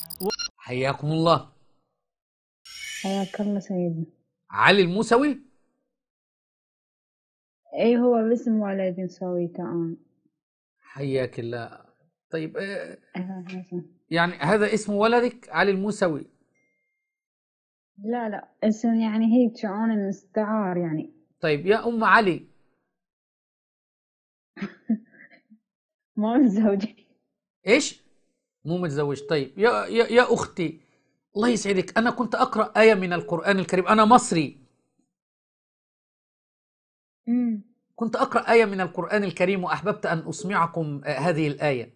و... حياكم الله حياك الله سيدنا علي الموسوي اي هو باسم والذي مسوي تمام حياك الله طيب آه، يعني هذا اسم ولدك علي الموسوي لا لا اسم يعني هيك شعون المستعار يعني طيب يا ام علي ما متزوجة ايش؟ مو متزوج طيب يا, يا, يا أختي الله يسعدك أنا كنت أقرأ آية من القرآن الكريم أنا مصري مم. كنت أقرأ آية من القرآن الكريم وأحببت أن أسمعكم آه، هذه الآية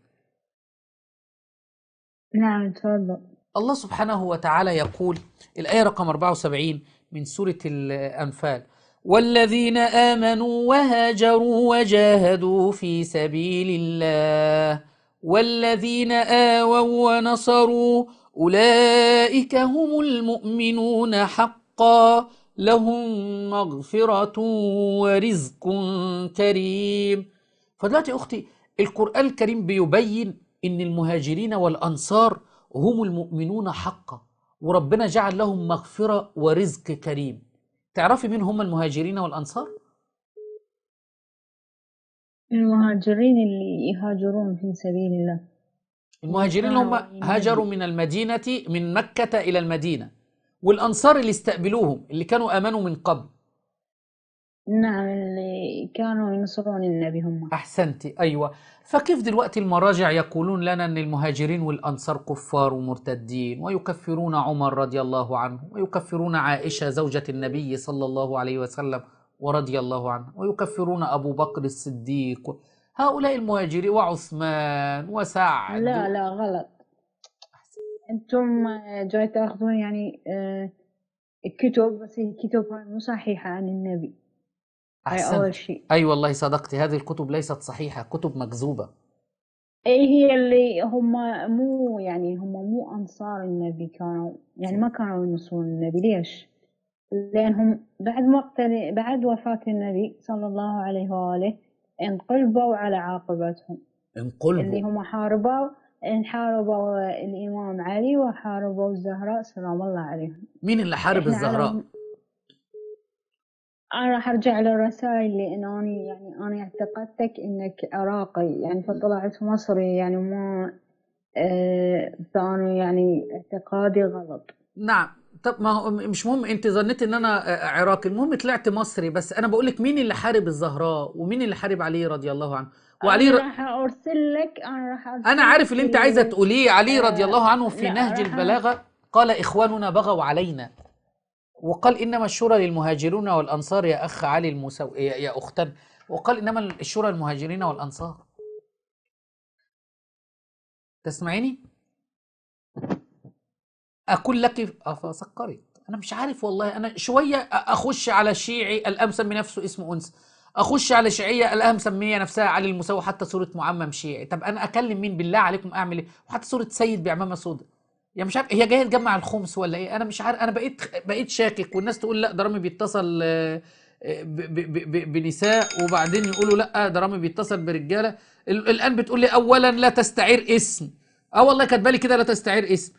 نعم تفضل الله سبحانه وتعالى يقول الآية رقم 74 من سورة الأنفال والذين آمنوا وهاجروا وجاهدوا في سبيل الله والذين آووا ونصروا أولئك هم المؤمنون حقا لهم مغفرة ورزق كريم فدلوقتي أختي القرآن الكريم بيبين إن المهاجرين والأنصار هم المؤمنون حقا وربنا جعل لهم مغفرة ورزق كريم تعرفي مين هم المهاجرين والأنصار؟ المهاجرين اللي يهاجرون في سبيل الله المهاجرين اللي هم آه، يعني هاجروا من المدينة من مكة إلى المدينة والأنصار اللي استقبلوهم اللي كانوا آمنوا من قبل نعم اللي كانوا ينصرون النبي هم أحسنتي أيوة فكيف دلوقتي المراجع يقولون لنا أن المهاجرين والأنصار كفار ومرتدين ويكفرون عمر رضي الله عنه ويكفرون عائشة زوجة النبي صلى الله عليه وسلم ورضي الله عنه ويكفرون أبو بكر الصديق هؤلاء المهاجرين وعثمان وسعد لا لا غلط أنتم آه، جاي تأخذون يعني الكتب آه، بس الكتب مو صحيحة عن النبي أحسن. أول شيء أي أيوة والله صدقتي هذه الكتب ليست صحيحة كتب مكذوبة اي هي اللي هم مو يعني هم مو انصار النبي كانوا يعني ما كانوا ينصرون النبي ليش؟ لأنهم بعد مقتل بعد وفاة النبي صلى الله عليه وآله انقلبوا على عاقبتهم انقلبوا اللي هم حاربوا حاربوا الإمام علي وحاربوا الزهراء سلام الله عليهم مين اللي حارب الزهراء؟ أنا راح أرجع للرسائل لأن أنا يعني أنا اعتقدتك إنك عراقي يعني فطلعت مصري يعني ما آه فأنا يعني اعتقادي غلط نعم طب ما هو مش مهم انت ظنيت ان انا آه، آه، عراقي المهم طلعت مصري بس انا بقول لك مين اللي حارب الزهراء ومين اللي حارب علي رضي الله عنه وعلي انا راح ارسل لك انا راح ارسل انا عارف اللي انت عايزه تقوليه علي رضي الله عنه آه، في نهج البلاغه قال اخواننا بغوا علينا وقال انما الشورى للمهاجرون والانصار يا اخ علي الموسى يا اختن وقال انما الشورى للمهاجرين والانصار تسمعيني اقول لك آه، فسكرت انا مش عارف والله انا شويه اخش على شيعي الان سمي نفسه اسمه انس اخش على شيعيه الان سميه نفسها علي المساوي حتى صوره معمم شيعي طب انا اكلم مين بالله عليكم اعمل ايه وحتى صوره سيد بعمامه سودا يا يعني مش عارف هي جايه تجمع الخمس ولا ايه انا مش عارف انا بقيت بقيت شاكك والناس تقول لا ده رامي بيتصل آه، بنساء وبعدين يقولوا لا ده رامي بيتصل برجاله الان بتقول لي اولا لا تستعير اسم اه والله كاتبه لي كده لا تستعير اسم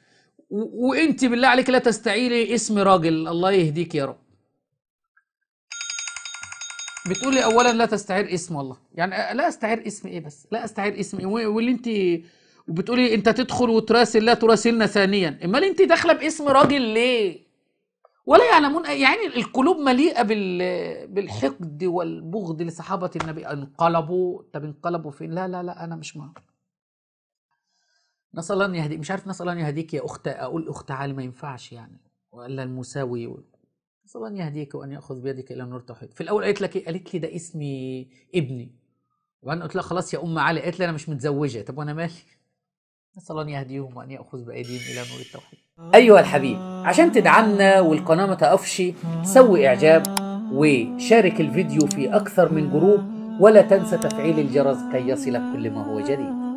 وانت بالله عليك لا تستعيري اسم راجل الله يهديك يا رب بتقولي اولا لا تستعير اسم والله يعني لا استعير اسم ايه بس لا استعير اسم ايه واللي انت وبتقولي انت تدخل وتراسل لا تراسلنا ثانيا امال انت داخله باسم راجل ليه ولا يعلمون يعني القلوب مليئه بال بالحقد والبغض لصحابه النبي انقلبوا طب انقلبوا فين لا لا لا انا مش معاهم نسال الله ان يهديك مش عارف نسال الله ان يهديك يا اخت اقول اخت عالي ما ينفعش يعني والا المساوي نسال الله ان يهديك وان ياخذ بيدك الى النور التوحيد في الاول قالت لك ايه قالت لي ده اسمي ابني وبعدين قلت لها خلاص يا ام علي قالت لي انا مش متزوجه طب وانا مالي نسال الله ان يهديهم وان ياخذ بايديهم الى نور التوحيد ايها الحبيب عشان تدعمنا والقناه ما تقفش سوي اعجاب وشارك الفيديو في اكثر من جروب ولا تنسى تفعيل الجرس كي يصلك كل ما هو جديد